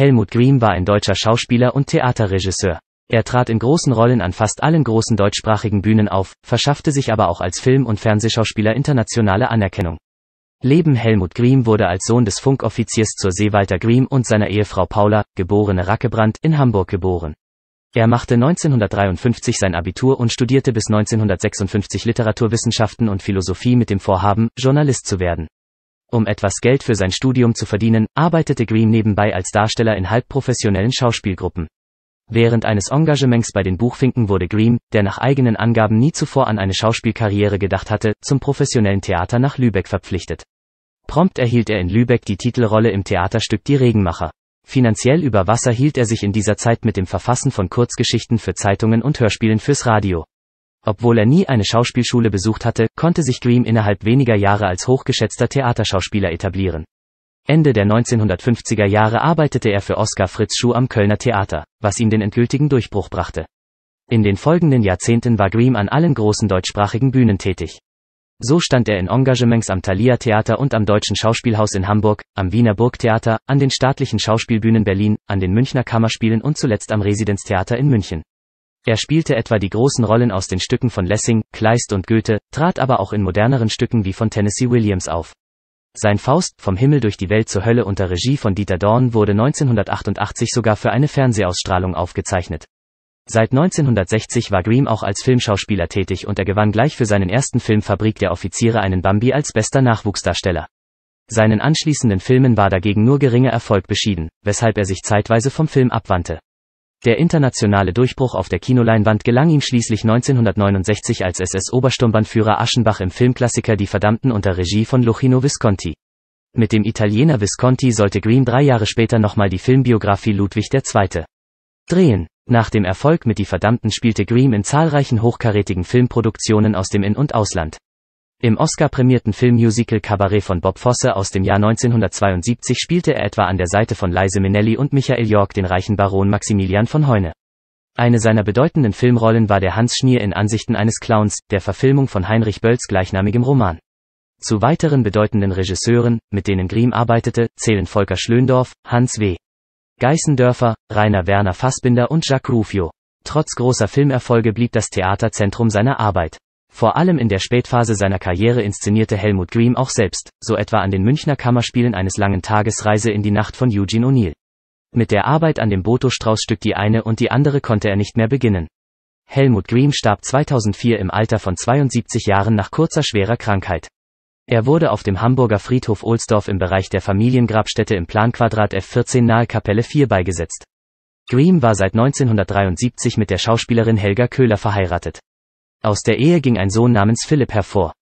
Helmut Griem war ein deutscher Schauspieler und Theaterregisseur. Er trat in großen Rollen an fast allen großen deutschsprachigen Bühnen auf, verschaffte sich aber auch als Film- und Fernsehschauspieler internationale Anerkennung. Leben Helmut Griem wurde als Sohn des Funkoffiziers zur See Walter Griem und seiner Ehefrau Paula, geborene Rackebrand, in Hamburg geboren. Er machte 1953 sein Abitur und studierte bis 1956 Literaturwissenschaften und Philosophie mit dem Vorhaben, Journalist zu werden. Um etwas Geld für sein Studium zu verdienen, arbeitete Green nebenbei als Darsteller in halbprofessionellen Schauspielgruppen. Während eines Engagements bei den Buchfinken wurde Green, der nach eigenen Angaben nie zuvor an eine Schauspielkarriere gedacht hatte, zum professionellen Theater nach Lübeck verpflichtet. Prompt erhielt er in Lübeck die Titelrolle im Theaterstück Die Regenmacher. Finanziell über Wasser hielt er sich in dieser Zeit mit dem Verfassen von Kurzgeschichten für Zeitungen und Hörspielen fürs Radio. Obwohl er nie eine Schauspielschule besucht hatte, konnte sich Grimm innerhalb weniger Jahre als hochgeschätzter Theaterschauspieler etablieren. Ende der 1950er Jahre arbeitete er für Oskar Fritz Schuh am Kölner Theater, was ihm den endgültigen Durchbruch brachte. In den folgenden Jahrzehnten war Grimm an allen großen deutschsprachigen Bühnen tätig. So stand er in Engagements am Thalia Theater und am Deutschen Schauspielhaus in Hamburg, am Wiener Burgtheater, an den staatlichen Schauspielbühnen Berlin, an den Münchner Kammerspielen und zuletzt am Residenztheater in München. Er spielte etwa die großen Rollen aus den Stücken von Lessing, Kleist und Goethe, trat aber auch in moderneren Stücken wie von Tennessee Williams auf. Sein Faust, vom Himmel durch die Welt zur Hölle unter Regie von Dieter Dorn wurde 1988 sogar für eine Fernsehausstrahlung aufgezeichnet. Seit 1960 war Grimm auch als Filmschauspieler tätig und er gewann gleich für seinen ersten Film Fabrik der Offiziere einen Bambi als bester Nachwuchsdarsteller. Seinen anschließenden Filmen war dagegen nur geringer Erfolg beschieden, weshalb er sich zeitweise vom Film abwandte. Der internationale Durchbruch auf der Kinoleinwand gelang ihm schließlich 1969 als SS-Obersturmbannführer Aschenbach im Filmklassiker Die Verdammten unter Regie von Luchino Visconti. Mit dem Italiener Visconti sollte Green drei Jahre später nochmal die Filmbiografie Ludwig II. drehen. Nach dem Erfolg mit Die Verdammten spielte Green in zahlreichen hochkarätigen Filmproduktionen aus dem In- und Ausland. Im Oscar-prämierten Filmmusical Cabaret von Bob Fosse aus dem Jahr 1972 spielte er etwa an der Seite von Leise Minnelli und Michael York den reichen Baron Maximilian von Heune. Eine seiner bedeutenden Filmrollen war der Hans Schnier in Ansichten eines Clowns, der Verfilmung von Heinrich Bölls gleichnamigem Roman. Zu weiteren bedeutenden Regisseuren, mit denen Grimm arbeitete, zählen Volker Schlöndorf, Hans W. Geißendörfer, Rainer Werner Fassbinder und Jacques Rufio. Trotz großer Filmerfolge blieb das Theaterzentrum seiner Arbeit. Vor allem in der Spätphase seiner Karriere inszenierte Helmut Griem auch selbst, so etwa an den Münchner Kammerspielen eines langen Tages Reise in die Nacht von Eugene O'Neill. Mit der Arbeit an dem Boto-Strauß-Stück Die eine und die andere konnte er nicht mehr beginnen. Helmut Griem starb 2004 im Alter von 72 Jahren nach kurzer schwerer Krankheit. Er wurde auf dem Hamburger Friedhof Ohlsdorf im Bereich der Familiengrabstätte im Planquadrat F14 nahe Kapelle 4 beigesetzt. Griem war seit 1973 mit der Schauspielerin Helga Köhler verheiratet. Aus der Ehe ging ein Sohn namens Philipp hervor.